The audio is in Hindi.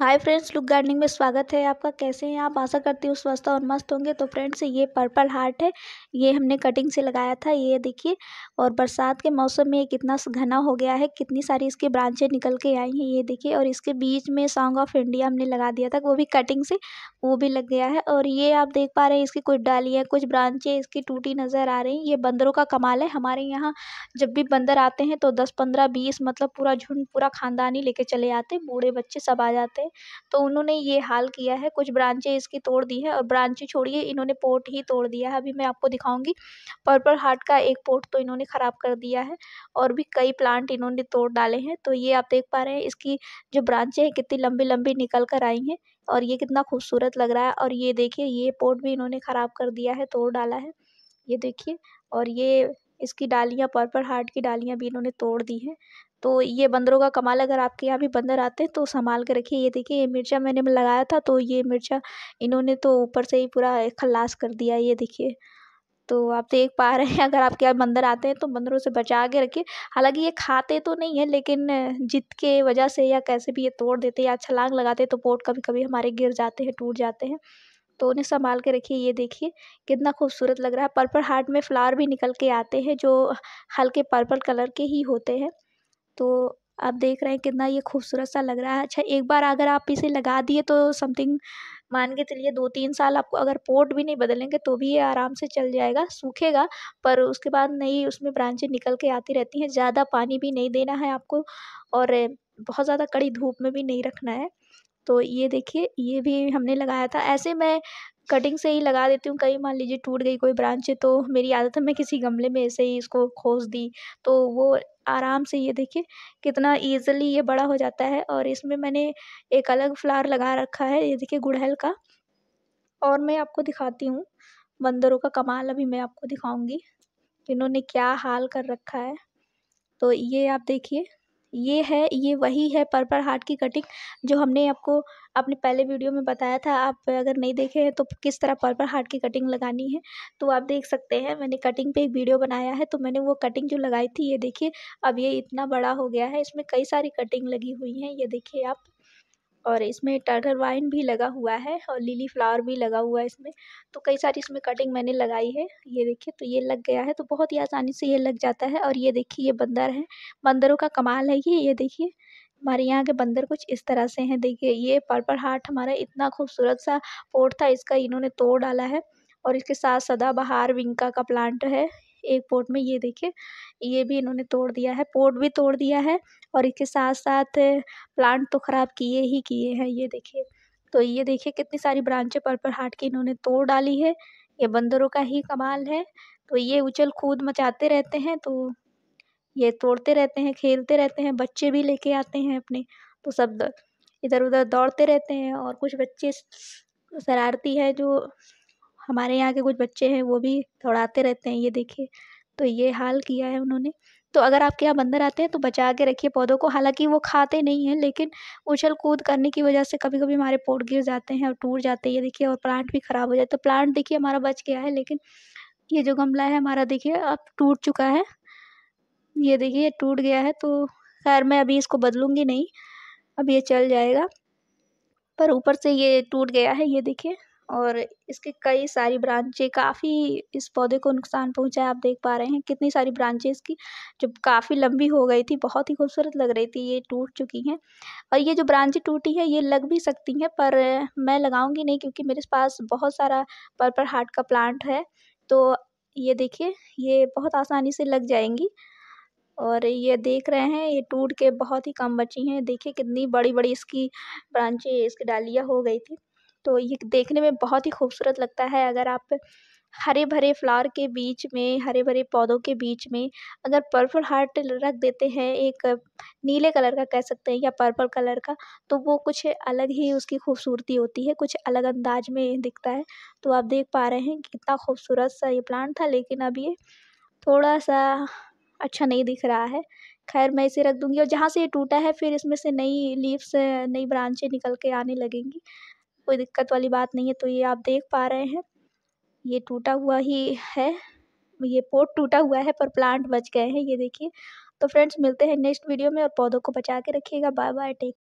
हाय फ्रेंड्स लुक गार्डनिंग में स्वागत है आपका कैसे हैं आप आशा करती हूँ स्वस्थ और मस्त होंगे तो फ्रेंड्स ये पर्पल हार्ट है ये हमने कटिंग से लगाया था ये देखिए और बरसात के मौसम में ये कितना घना हो गया है कितनी सारी इसकी ब्रांचें निकल के आई हैं ये देखिए और इसके बीच में सॉन्ग ऑफ इंडिया हमने लगा दिया था वो भी कटिंग से वो भी लग गया है और ये आप देख पा रहे हैं इसकी कुछ डालियाँ कुछ ब्रांचें इसकी टूटी नज़र आ रही हैं ये बंदरों का कमाल है हमारे यहाँ जब भी बंदर आते हैं तो दस पंद्रह बीस मतलब पूरा झुंड पूरा ख़ानदानी लेके चले आते हैं बूढ़े बच्चे सब आ जाते हैं तो उन्होंने ये हाल किया है कुछ ब्रांचें इसकी तोड़ दी है और ब्रांचें छोड़िए इन्होंने पोर्ट ही तोड़ दिया है अभी मैं आपको दिखाऊंगी पर्पल हार्ट का एक पोर्ट तो इन्होंने ख़राब कर दिया है और भी कई प्लांट इन्होंने तोड़ डाले हैं तो ये आप देख पा रहे हैं इसकी जो ब्रांचें हैं कितनी लंबी लंबी निकल कर आई हैं और ये कितना खूबसूरत लग रहा है और ये देखिए ये पोर्ट भी इन्होंने ख़राब कर दिया है तोड़ डाला है ये देखिए और ये इसकी डालियाँ पर्पल हार्ट की डालियाँ भी इन्होंने तोड़ दी हैं तो ये बंदरों का कमाल अगर आपके यहाँ भी बंदर आते हैं तो संभाल के रखिए ये देखिए ये मिर्चा मैंने लगाया था तो ये मिर्चा इन्होंने तो ऊपर से ही पूरा खल्लास कर दिया ये देखिए तो आप देख पा रहे हैं अगर आपके यहाँ बंदर आते हैं तो बंदरों से बचा के रखिए हालांकि ये खाते तो नहीं है लेकिन जित के वजह से या कैसे भी ये तोड़ देते या छलांग अच्छा लगाते तो बोर्ड कभी कभी हमारे गिर जाते हैं टूट जाते हैं तो उन्हें संभाल के रखिए ये देखिए कितना खूबसूरत लग रहा है पर्पल हार्ट में फ़्लावर भी निकल के आते हैं जो हल्के पर्पल कलर के ही होते हैं तो आप देख रहे हैं कितना ये खूबसूरत सा लग रहा है अच्छा एक बार अगर आप इसे लगा दिए तो समथिंग मान के चलिए दो तीन साल आपको अगर पोर्ट भी नहीं बदलेंगे तो भी ये आराम से चल जाएगा सूखेगा पर उसके बाद नई उसमें ब्रांचें निकल के आती रहती हैं ज़्यादा पानी भी नहीं देना है आपको और बहुत ज़्यादा कड़ी धूप में भी नहीं रखना है तो ये देखिए ये भी हमने लगाया था ऐसे मैं कटिंग से ही लगा देती हूँ कहीं मान लीजिए टूट गई कोई ब्रांच है तो मेरी आदत है मैं किसी गमले में ऐसे ही इसको खोस दी तो वो आराम से ये देखिए कितना ईजिली ये बड़ा हो जाता है और इसमें मैंने एक अलग फ्लावर लगा रखा है ये देखिए गुड़हल का और मैं आपको दिखाती हूँ बंदरों का कमाल अभी मैं आपको दिखाऊंगी इन्होंने क्या हाल कर रखा है तो ये आप देखिए ये है ये वही है पर्पल हार्ट की कटिंग जो हमने आपको अपने पहले वीडियो में बताया था आप अगर नहीं देखे हैं तो किस तरह पर्पल हार्ट की कटिंग लगानी है तो आप देख सकते हैं मैंने कटिंग पे एक वीडियो बनाया है तो मैंने वो कटिंग जो लगाई थी ये देखिए अब ये इतना बड़ा हो गया है इसमें कई सारी कटिंग लगी हुई हैं ये देखिए आप और इसमें टर्टर वाइन भी लगा हुआ है और लिली फ्लावर भी लगा हुआ है इसमें तो कई सारी इसमें कटिंग मैंने लगाई है ये देखिए तो ये लग गया है तो बहुत ही आसानी से ये लग जाता है और ये देखिए ये बंदर है बंदरों का कमाल है ये ये देखिए हमारे यहाँ के बंदर कुछ इस तरह से हैं देखिए ये पर्पल हार्ट हमारा इतना खूबसूरत सा पोर्ट था इसका इन्होंने तोड़ डाला है और इसके साथ सदाबहार विंका का प्लांट है एक पोर्ट में ये देखिए ये भी इन्होंने तोड़ दिया है पोर्ट भी तोड़ दिया है और इसके साथ साथ प्लांट तो ख़राब किए ही किए हैं ये देखिए तो ये देखिए कितनी सारी ब्रांचें पर्पल हार्ट की इन्होंने तोड़ डाली है ये बंदरों का ही कमाल है तो ये उछल कूद मचाते रहते हैं तो ये तोड़ते रहते हैं खेलते रहते हैं बच्चे भी लेके आते हैं अपने तो सब इधर उधर दौड़ते रहते हैं और कुछ बच्चे शरारती हैं जो हमारे यहाँ के कुछ बच्चे हैं वो भी दौड़ाते रहते हैं ये देखिए तो ये हाल किया है उन्होंने तो अगर आपके यहाँ बंदर आते हैं तो बचा के रखिए पौधों को हालांकि वो खाते नहीं हैं लेकिन उछल कूद करने की वजह से कभी कभी हमारे पोट गिर जाते हैं और टूट जाते हैं ये देखिए और प्लांट भी ख़राब हो जाए तो प्लांट देखिए हमारा बच गया है लेकिन ये जो गमला है हमारा देखिए अब टूट चुका है ये देखिए ये टूट गया है तो खैर मैं अभी इसको बदलूँगी नहीं अब ये चल जाएगा पर ऊपर से ये टूट गया है ये देखिए और इसके कई सारी ब्रांचें काफ़ी इस पौधे को नुकसान पहुंचा है आप देख पा रहे हैं कितनी सारी ब्रांचें इसकी जो काफ़ी लंबी हो गई थी बहुत ही खूबसूरत लग रही थी ये टूट चुकी हैं और ये जो ब्रांचें टूटी है ये लग भी सकती हैं पर मैं लगाऊंगी नहीं क्योंकि मेरे पास बहुत सारा पर्पल हार्ट का प्लांट है तो ये देखिए ये बहुत आसानी से लग जाएंगी और ये देख रहे हैं ये टूट के बहुत ही कम बची हैं देखिए कितनी बड़ी बड़ी इसकी ब्रांचें इसकी डालियाँ हो गई थी तो ये देखने में बहुत ही खूबसूरत लगता है अगर आप हरे भरे फ्लावर के बीच में हरे भरे पौधों के बीच में अगर पर्पल हार्ट रख देते हैं एक नीले कलर का कह सकते हैं या पर्पल कलर का तो वो कुछ अलग ही उसकी खूबसूरती होती है कुछ अलग अंदाज में दिखता है तो आप देख पा रहे हैं कितना खूबसूरत सा ये प्लांट था लेकिन अब ये थोड़ा सा अच्छा नहीं दिख रहा है खैर मैं इसे रख दूँगी और जहाँ से ये टूटा है फिर इसमें से नई लीव्स नई ब्रांचें निकल के आने लगेंगी कोई दिक्कत वाली बात नहीं है तो ये आप देख पा रहे हैं ये टूटा हुआ ही है ये पोर्ट टूटा हुआ है पर प्लांट बच गए हैं ये देखिए तो फ्रेंड्स मिलते हैं नेक्स्ट वीडियो में और पौधों को बचा के रखिएगा बाय बाय टेक